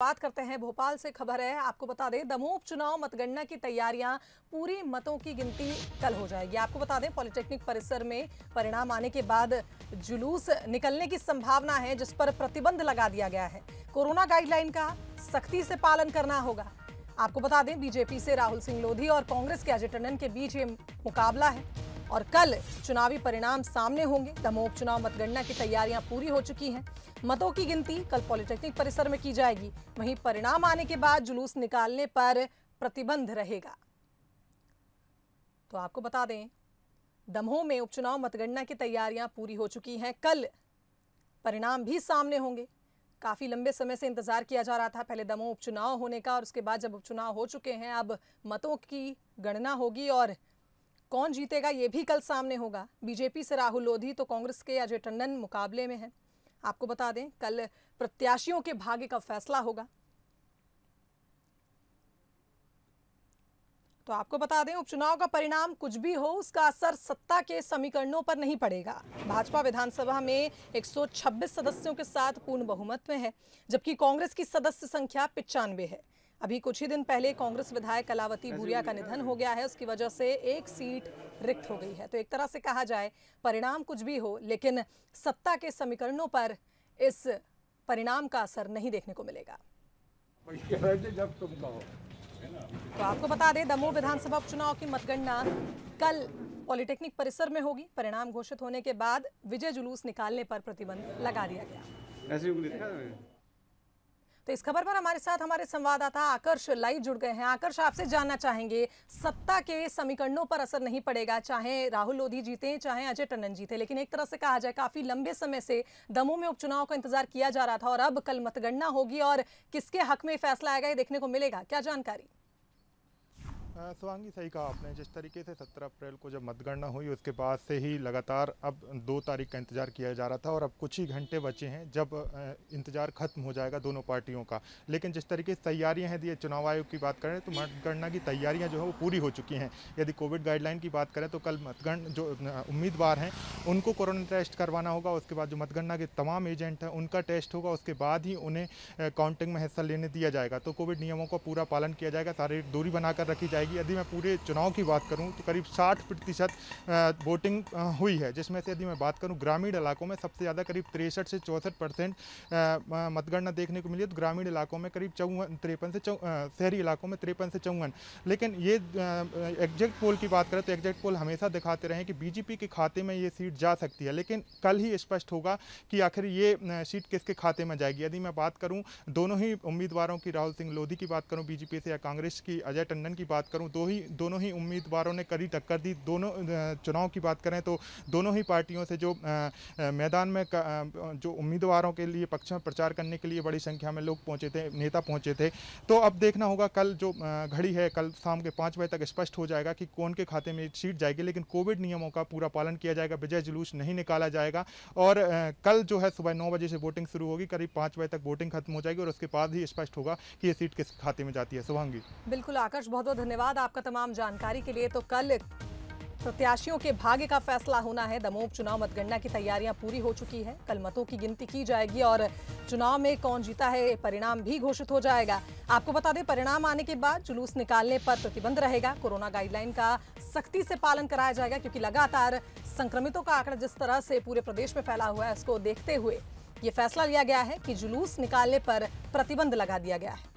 बात करते हैं भोपाल से खबर है आपको बता दें दमोह उपचुनाव मतगणना की तैयारियां पूरी मतों की गिनती कल हो जाएगी आपको बता दें पॉलिटेक्निक परिसर में परिणाम आने के बाद जुलूस निकलने की संभावना है जिस पर प्रतिबंध लगा दिया गया है कोरोना गाइडलाइन का सख्ती से पालन करना होगा आपको बता दें बीजेपी से राहुल सिंह लोधी और कांग्रेस के अजय टंडन के बीच ये मुकाबला है और कल चुनावी परिणाम सामने होंगे दमोह उपचुनाव मतगणना की तैयारियां पूरी हो चुकी हैं मतों की गिनती कल पॉलिटेक्निक परिसर में की जाएगी वहीं परिणाम आने के बाद जुलूस निकालने पर प्रतिबंध रहेगा तो आपको बता दें दमोह में उपचुनाव मतगणना की तैयारियां पूरी हो चुकी हैं कल परिणाम भी सामने होंगे काफ़ी लंबे समय से इंतज़ार किया जा रहा था पहले दमोह उपचुनाव होने का और उसके बाद जब उपचुनाव हो चुके हैं अब मतों की गणना होगी और कौन जीतेगा ये भी कल सामने होगा बीजेपी से राहुल लोधी तो कांग्रेस के अजय टंडन मुकाबले में हैं आपको बता दें कल प्रत्याशियों के भाग्य का फैसला होगा तो आपको बता दें उपचुनाव का परिणाम कुछ भी हो उसका असर सत्ता के समीकरणों पर नहीं पड़ेगा भाजपा विधानसभा में 126 सदस्यों के साथ पूर्ण बहुमत में है जबकि कांग्रेस की सदस्य संख्या पिचानवे है अभी कुछ ही दिन पहले कांग्रेस विधायक कलावती भूरिया का निधन हो गया है उसकी वजह से एक सीट रिक्त हो गई है तो एक तरह से कहा जाए परिणाम कुछ भी हो लेकिन सत्ता के समीकरणों पर इस परिणाम का असर नहीं देखने को मिलेगा जब तुम कहो तो आपको बता दें दमोह विधानसभा उपचुनाव की मतगणना कल पॉलिटेक्निक परिसर में होगी परिणाम घोषित होने के बाद विजय जुलूस निकालने पर प्रतिबंध लगा दिया गया तो इस खबर पर हमारे साथ हमारे संवाददाता आकर्ष लाइव जुड़ गए हैं आकर्ष आपसे जानना चाहेंगे सत्ता के समीकरणों पर असर नहीं पड़ेगा चाहे राहुल लोधी जीते चाहे अजय टंडन जीते लेकिन एक तरह से कहा जाए काफी लंबे समय से दमोह में उपचुनाव का इंतजार किया जा रहा था और अब कल मतगणना होगी और किसके हक में फैसला आएगा ये देखने को मिलेगा क्या जानकारी स्वांगी सही कहा आपने जिस तरीके से 17 अप्रैल को जब मतगणना हुई उसके बाद से ही लगातार अब दो तारीख का इंतज़ार किया जा रहा था और अब कुछ ही घंटे बचे हैं जब इंतज़ार खत्म हो जाएगा दोनों पार्टियों का लेकिन जिस तरीके से तैयारियां हैं दिए चुनाव आयोग की बात करें तो मतगणना की तैयारियाँ जो है वो पूरी हो चुकी हैं यदि कोविड गाइडलाइन की बात करें तो कल मतगण जो उम्मीदवार हैं उनको कोरोना टेस्ट करवाना होगा उसके बाद जो मतगणना के तमाम एजेंट हैं उनका टेस्ट होगा उसके बाद ही उन्हें काउंटिंग में हिस्सा लेने दिया जाएगा तो कोविड नियमों का पूरा पालन किया जाएगा शारीरिक दूरी बनाकर रखी जाएगी जाएगी यदि मैं पूरे चुनाव की बात करूं तो करीब साठ प्रतिशत वोटिंग हुई है जिसमें से यदि मैं बात करूं ग्रामीण इलाकों में सबसे ज़्यादा करीब तिरसठ से चौंसठ परसेंट मतगणना देखने को मिली है तो ग्रामीण इलाकों में करीब चौवन तिरपन से शहरी इलाकों में तिरपन से चौवन लेकिन ये एग्जैक्ट पोल की बात करें तो एग्जैक्ट पोल हमेशा दिखाते रहे कि बीजेपी के खाते में ये सीट जा सकती है लेकिन कल ही स्पष्ट होगा कि आखिर ये सीट किसके खाते में जाएगी यदि मैं बात करूँ दोनों ही उम्मीदवारों की राहुल सिंह लोधी की बात करूँ बीजेपी से या कांग्रेस की अजय टंडन की बात करूँ करूं दो ही दोनों ही उम्मीदवारों ने कड़ी टक्कर दी दोनों चुनाव की बात करें तो दोनों ही पार्टियों से जो मैदान में जो उम्मीदवारों के लिए पक्ष में प्रचार करने के लिए बड़ी संख्या में लोग पहुंचे थे नेता पहुंचे थे तो अब देखना होगा कल जो घड़ी है कल शाम के पाँच बजे तक स्पष्ट हो जाएगा कि कौन के खाते में सीट जाएगी लेकिन कोविड नियमों का पूरा पालन किया जाएगा विजय जुलूस नहीं निकाला जाएगा और कल जो है सुबह नौ बजे से वोटिंग शुरू होगी करीब पाँच बजे तक वोटिंग खत्म हो जाएगी और उसके बाद ही स्पष्ट होगा कि ये सीट किस खाते में जाती है सुभांगी बिल्कुल आकर्ष बहुत बहुत धन्यवाद धन्यवाद आपका तमाम जानकारी के लिए तो कल प्रत्याशियों के भाग्य का फैसला होना है दमोह चुनाव मतगणना की तैयारियां पूरी हो चुकी है कल मतों की गिनती की जाएगी और चुनाव में कौन जीता है परिणाम भी घोषित हो जाएगा आपको बता दें परिणाम आने के बाद जुलूस निकालने पर प्रतिबंध रहेगा कोरोना गाइडलाइन का सख्ती से पालन कराया जाएगा क्योंकि लगातार संक्रमितों का आंकड़ा जिस तरह से पूरे प्रदेश में फैला हुआ है उसको देखते हुए ये फैसला लिया गया है कि जुलूस निकालने पर प्रतिबंध लगा दिया गया है